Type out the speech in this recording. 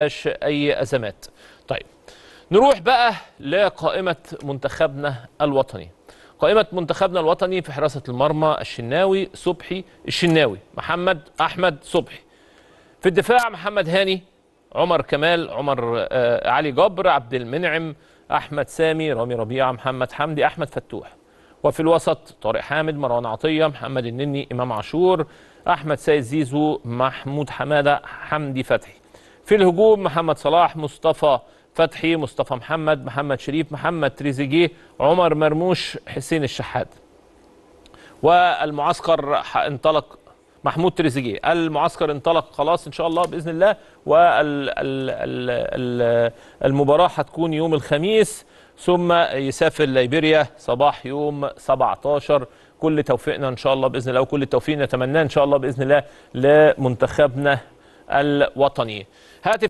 فيهاش اي ازمات طيب نروح بقى لقائمه منتخبنا الوطني قائمه منتخبنا الوطني في حراسه المرمى الشناوي صبحي الشناوي محمد احمد صبحي في الدفاع محمد هاني عمر كمال عمر آه علي جبر عبد المنعم احمد سامي رامي ربيعه محمد حمدي احمد فتوح وفي الوسط طارق حامد مروان عطيه محمد النني امام عاشور احمد سيد زيزو محمود حماده حمدي فتحي في الهجوم محمد صلاح مصطفى فتحي مصطفى محمد محمد شريف محمد تريزيجيه عمر مرموش حسين الشحات والمعسكر انطلق محمود تريزيجيه المعسكر انطلق خلاص ان شاء الله باذن الله والمباراه هتكون يوم الخميس ثم يسافر ليبيريا صباح يوم 17 كل توفيقنا ان شاء الله باذن الله وكل التوفيق نتمناه ان شاء الله باذن الله لمنتخبنا الوطني هاتف